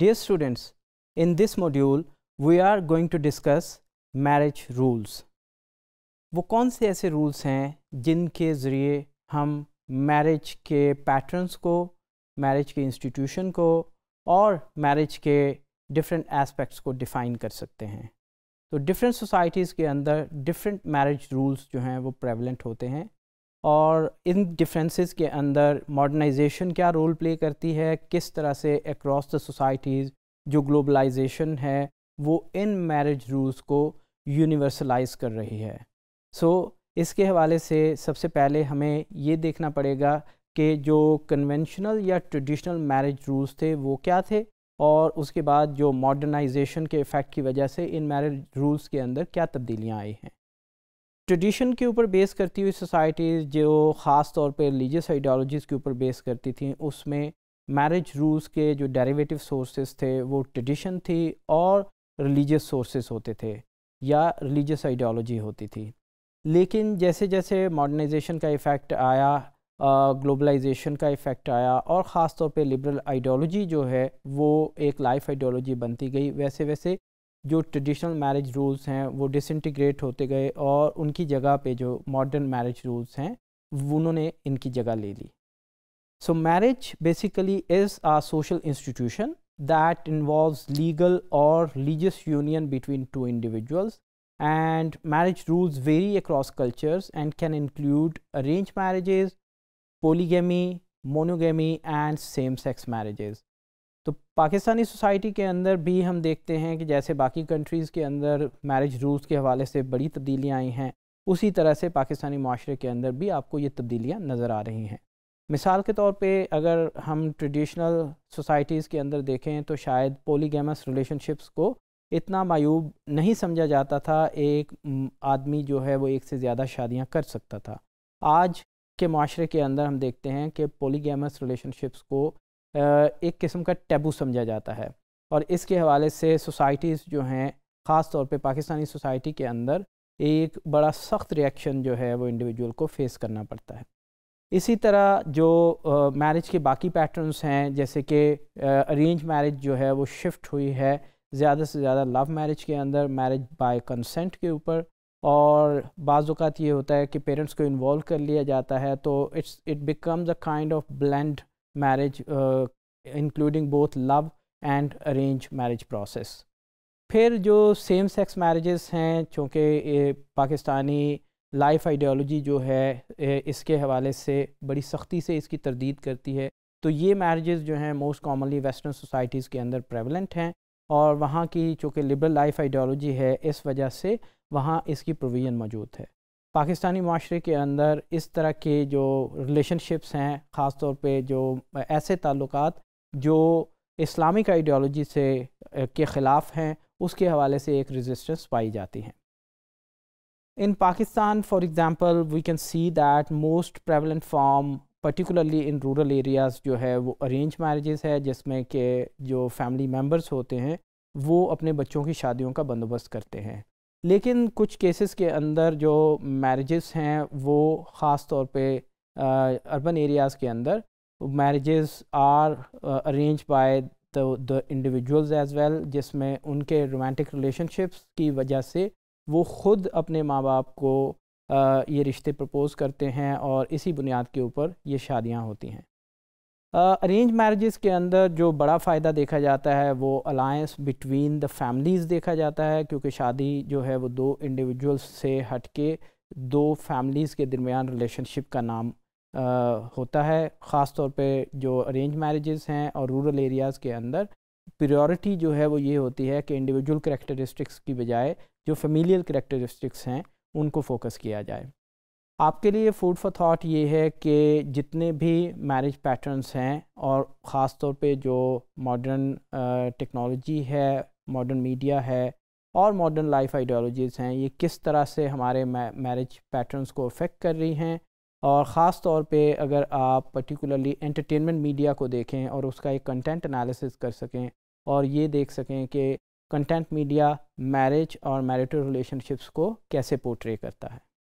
Dear students, in this module, we are going to discuss marriage rules. वो कौन से ऐसे rules हैं जिनके ज़रिए हम marriage के patterns को marriage के institution को और marriage के different aspects को define कर सकते हैं तो different societies के अंदर different marriage rules जो हैं वो prevalent होते हैं और इन डिफरेंसेस के अंदर मॉडर्नाइजेशन क्या रोल प्ले करती है किस तरह से अक्रॉस द सोसाइटीज़ जो ग्लोबलाइजेशन है वो इन मैरिज रूल्स को यूनिवर्सलाइज कर रही है सो so, इसके हवाले से सबसे पहले हमें ये देखना पड़ेगा कि जो कन्वेंशनल या ट्रेडिशनल मैरिज रूल्स थे वो क्या थे और उसके बाद जो मॉडर्नाइजेशन के इफ़ेक्ट की वजह से इन मैरिज रूल्स के अंदर क्या तब्दीलियाँ आई हैं ट्रेडिशन के ऊपर बेस करती हुई सोसाइटीज़ जो ख़ास तौर पर रिलीजियस आइडियोलॉजीज़ के ऊपर बेस करती थी उसमें मैरिज रूल्स के जो डेरिवेटिव सोर्सेज थे वो ट्रेडिशन थी और रिलीजियस सोर्सेज होते थे या रिलीजियस आइडियोलॉजी होती थी लेकिन जैसे जैसे मॉडर्नाइजेशन का इफ़ेक्ट आया ग्लोबलाइजेशन का इफ़ेक्ट आया और ख़ास तौर पर लिबरल आइडियोलॉजी जो है वो एक लाइफ आइडियोलॉजी बनती गई वैसे वैसे जो ट्रेडिशनल मैरिज रूल्स हैं वो डिसइंटीग्रेट होते गए और उनकी जगह पे जो मॉडर्न मैरिज रूल्स हैं उन्होंने इनकी जगह ले ली so marriage basically is a social institution that involve legal और religious union between two individuals and marriage rules vary across cultures and can include arrange marriages polygamy monogamy and same sex marriages तो Pakistani society के अंदर भी हम देखते हैं कि जैसे बाकी कंट्रीज़ के अंदर मैरिज रूल्स के हवाले से बड़ी तब्दीलियाँ आई हैं उसी तरह से पाकिस्तानी माशरे के अंदर भी आपको ये तब्दीलियाँ नज़र आ रही हैं मिसाल के तौर पे अगर हम ट्रेडिशनल सोसाइटीज़ के अंदर देखें तो शायद पोलीगेमस रिलेशनशिप्स को इतना मायूब नहीं समझा जाता था एक आदमी जो है वो एक से ज़्यादा शादियाँ कर सकता था आज के माशरे के अंदर हम देखते हैं कि पोलीगेमस रिलेशनशिप्स को एक किस्म का टैबू समझा जाता है और इसके हवाले से सोसाइटीज़ जो हैं ख़ास तौर पे पाकिस्तानी सोसाइटी के अंदर एक बड़ा सख्त रिएक्शन जो है वो इंडिविजुअल को फेस करना पड़ता है इसी तरह जो मैरिज के बाकी पैटर्न्स हैं जैसे कि अरेंज मैरिज जो है वो शिफ्ट हुई है ज़्यादा से ज़्यादा लव मैरिज के अंदर मैरिज बाय कंसेंट के ऊपर और बाज़ात ये होता है कि पेरेंट्स को इन्वॉल्व कर लिया जाता है तो it's it becomes a kind of blend marriage including both love and arrange marriage process फिर जो सेम सेक्स मैरिजेस हैं चूँकि पाकिस्तानी लाइफ आइडियोलॉजी जो है इसके हवाले से बड़ी सख्ती से इसकी तरदीद करती है तो ये मैरिजेस जो हैं मोस्ट कॉमनली वेस्टर्न सोसाइटीज़ के अंदर प्रेवलेंट हैं और वहाँ की चूँकि लिबरल लाइफ आइडियोलॉजी है इस वजह से वहाँ इसकी प्रोविज़न मौजूद है पाकिस्तानी माशरे के अंदर इस तरह के जो रिलेशनशिप्स हैं ख़ास तौर पे जो ऐसे ताल्लुक जो इस्लामिक आइडियोलॉजी से के ख़िलाफ़ हैं उसके हवाले से एक रेजिस्टेंस पाई जाती है in Pakistan for example we can see that most prevalent form particularly in rural areas जो है वो अरेंज मैरिज़ है जिसमें के जो फैमिली मेम्बर्स होते हैं वो अपने बच्चों की शादियों का बंदोबस्त करते हैं लेकिन कुछ केसेस के अंदर जो मैरिजेस हैं वो ख़ास तौर पे अर्बन एरियाज़ के अंदर marriages are arrange by the individuals as well जिसमें उनके रोमांटिक रिलेशनशिप्स की वजह से वो ख़ुद अपने माँ बाप को आ, ये रिश्ते प्रपोज़ करते हैं और इसी बुनियाद के ऊपर ये शादियाँ होती हैं अरेंज मैरिजेस के अंदर जो बड़ा फ़ायदा देखा जाता है वो अलायंस बिटवीन द फैमिलीज़ देखा जाता है क्योंकि शादी जो है वो दो इंडिविजुअल्स से हट के दो फैमिलीज़ के दरमियान रिलेशनशिप का नाम आ, होता है ख़ास तौर पे जो अरेंज मैरिजेस हैं और रूरल एरियाज़ के अंदर प्रियोरिटी जो है वो ये होती है कि इंडिविजुअल करेक्टरिस्टिक्स की बजाय जो फेमिलियल करेक्टरिस्टिक्स हैं उनको फोकस किया जाए आपके लिए फूड फॉर थॉट ये है कि जितने भी मैरिज पैटर्न्स हैं और ख़ास तौर पे जो मॉडर्न टेक्नोलॉजी है मॉडर्न मीडिया है और मॉडर्न लाइफ आइडियोलॉजीज़ हैं ये किस तरह से हमारे मैरिज पैटर्न्स को अफेक्ट कर रही हैं और ख़ास तौर पे अगर आप पर्टिकुलरली एंटरटेनमेंट मीडिया को देखें और उसका एक कंटेंट एनालिसिस कर सकें और ये देख सकें कि कंटेंट मीडिया मैरिज और मैरिटल रिलेशनशिप्स को कैसे पोर्ट्रे करता है